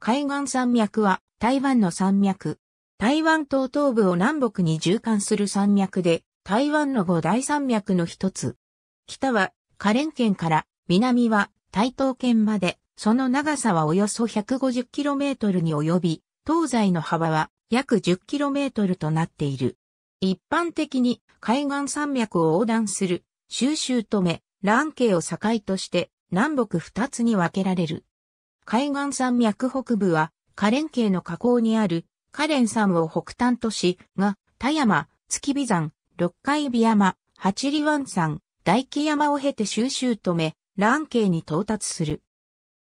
海岸山脈は台湾の山脈。台湾東東部を南北に縦貫する山脈で、台湾の五大山脈の一つ。北は、花蓮県から、南は、台東県まで、その長さはおよそ 150km に及び、東西の幅は約 10km となっている。一般的に海岸山脈を横断する、収集止め、蘭渓を境として南北二つに分けられる。海岸山脈北部は、カレン系の河口にある、カレン山を北端とし、が、田山、月火山、六海火山、八里湾山、大木山を経て収集止め、乱系に到達する。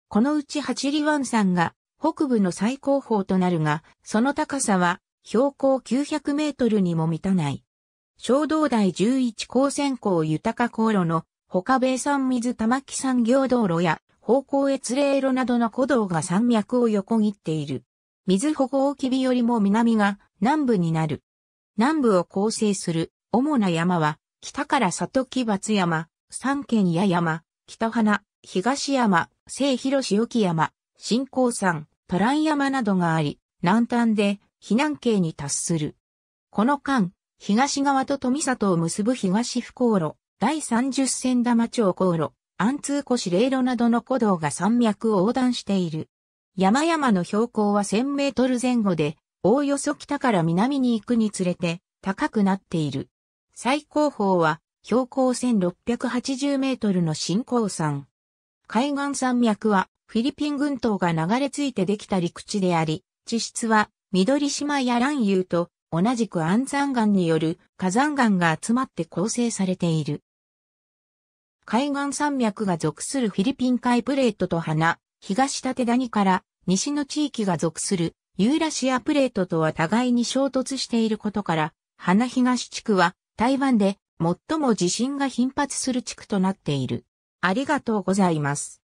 このうち八里湾山が、北部の最高峰となるが、その高さは、標高900メートルにも満たない。小道台11高専高豊か航路の、他米山水玉木産業道路や方向越霊路などの古道が山脈を横切っている。水保護沖日よりも南が南部になる。南部を構成する主な山は、北から里木松山、三軒屋山、北花、東山、聖広し沖山、新高山、トラン山などがあり、南端で避難系に達する。この間、東側と富里を結ぶ東福路、第30線玉町航路、安通湖シレーなどの古道が山脈を横断している。山々の標高は1000メートル前後で、おおよそ北から南に行くにつれて高くなっている。最高峰は標高1680メートルの新高山。海岸山脈はフィリピン群島が流れ着いてできた陸地であり、地質は緑島や乱遊と同じく安山岩による火山岩が集まって構成されている。海岸山脈が属するフィリピン海プレートと花、東立谷から西の地域が属するユーラシアプレートとは互いに衝突していることから、花東地区は台湾で最も地震が頻発する地区となっている。ありがとうございます。